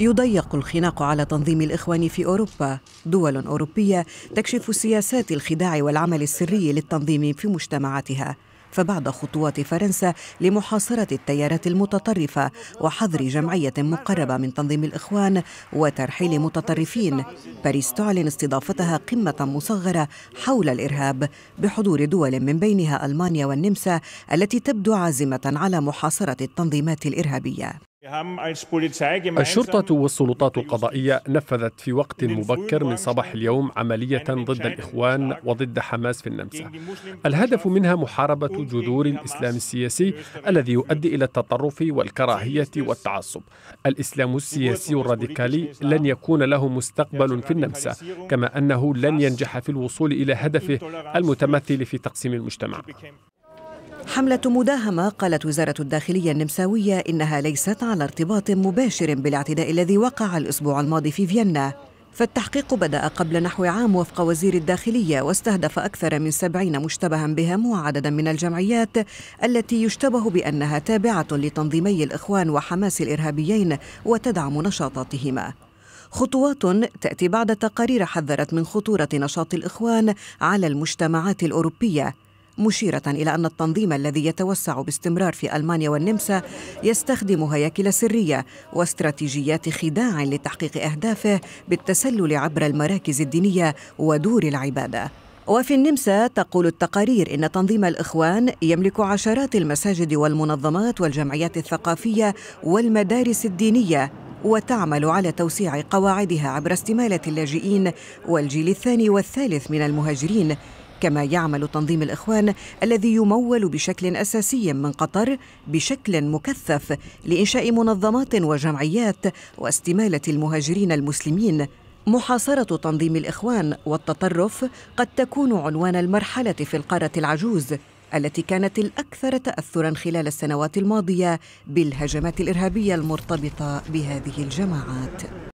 يضيق الخناق على تنظيم الإخوان في أوروبا دول أوروبية تكشف سياسات الخداع والعمل السري للتنظيم في مجتمعاتها فبعد خطوات فرنسا لمحاصرة التيارات المتطرفة وحظر جمعية مقربة من تنظيم الإخوان وترحيل متطرفين باريس تعلن استضافتها قمة مصغرة حول الإرهاب بحضور دول من بينها ألمانيا والنمسا التي تبدو عازمة على محاصرة التنظيمات الإرهابية الشرطة والسلطات القضائية نفذت في وقت مبكر من صباح اليوم عملية ضد الإخوان وضد حماس في النمسا. الهدف منها محاربة جذور الإسلام السياسي الذي يؤدي إلى التطرف والكراهية والتعصب. الإسلام السياسي الراديكالي لن يكون له مستقبل في النمسا، كما أنه لن ينجح في الوصول إلى هدفه المتمثل في تقسيم المجتمع. حملة مداهمة قالت وزارة الداخلية النمساوية إنها ليست على ارتباط مباشر بالاعتداء الذي وقع الأسبوع الماضي في فيينا فالتحقيق بدأ قبل نحو عام وفق وزير الداخلية واستهدف أكثر من سبعين مشتبها بهم وعددا من الجمعيات التي يشتبه بأنها تابعة لتنظيمي الإخوان وحماس الإرهابيين وتدعم نشاطاتهما خطوات تأتي بعد تقارير حذرت من خطورة نشاط الإخوان على المجتمعات الأوروبية مشيرة إلى أن التنظيم الذي يتوسع باستمرار في ألمانيا والنمسا يستخدم هياكل سرية واستراتيجيات خداع لتحقيق أهدافه بالتسلل عبر المراكز الدينية ودور العبادة وفي النمسا تقول التقارير ان تنظيم الاخوان يملك عشرات المساجد والمنظمات والجمعيات الثقافيه والمدارس الدينيه وتعمل على توسيع قواعدها عبر استماله اللاجئين والجيل الثاني والثالث من المهاجرين كما يعمل تنظيم الإخوان الذي يمول بشكل أساسي من قطر بشكل مكثف لإنشاء منظمات وجمعيات واستمالة المهاجرين المسلمين محاصرة تنظيم الإخوان والتطرف قد تكون عنوان المرحلة في القارة العجوز التي كانت الأكثر تأثراً خلال السنوات الماضية بالهجمات الإرهابية المرتبطة بهذه الجماعات